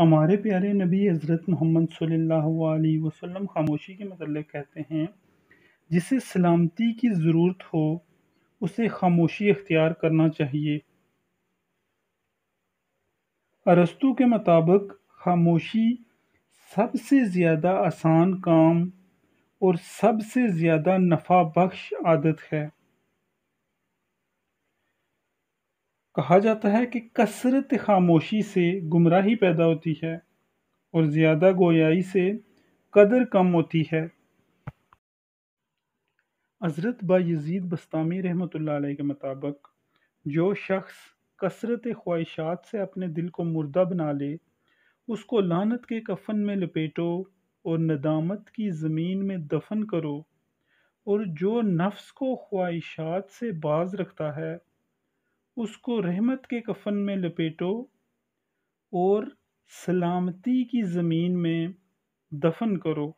हमारे प्यारे नबी हज़रत मोहम्मद वसल्लम खामोशी के मतलब कहते हैं जिसे सलामती की ज़रूरत हो उसे खामोशी अख्तियार करना चाहिए अरस्तु के मुताबिक खामोशी सबसे ज़्यादा आसान काम और सबसे ज़्यादा नफा बख्श आदत है कहा जाता है कि कसरत खामोशी से गुमराही पैदा होती है और ज़्यादा गोयाई से कदर कम होती है हज़रत यज़ीद बस्तामी रहमत के मुताबिक जो शख्स कसरत ख्वाहिशात से अपने दिल को मुर्दा बना ले उसको लानत के कफन में लपेटो और नदामत की ज़मीन में दफन करो और जो नफ्स को ख्वाहिशात से बाज रखता है उसको रहमत के कफन में लपेटो और सलामती की ज़मीन में दफन करो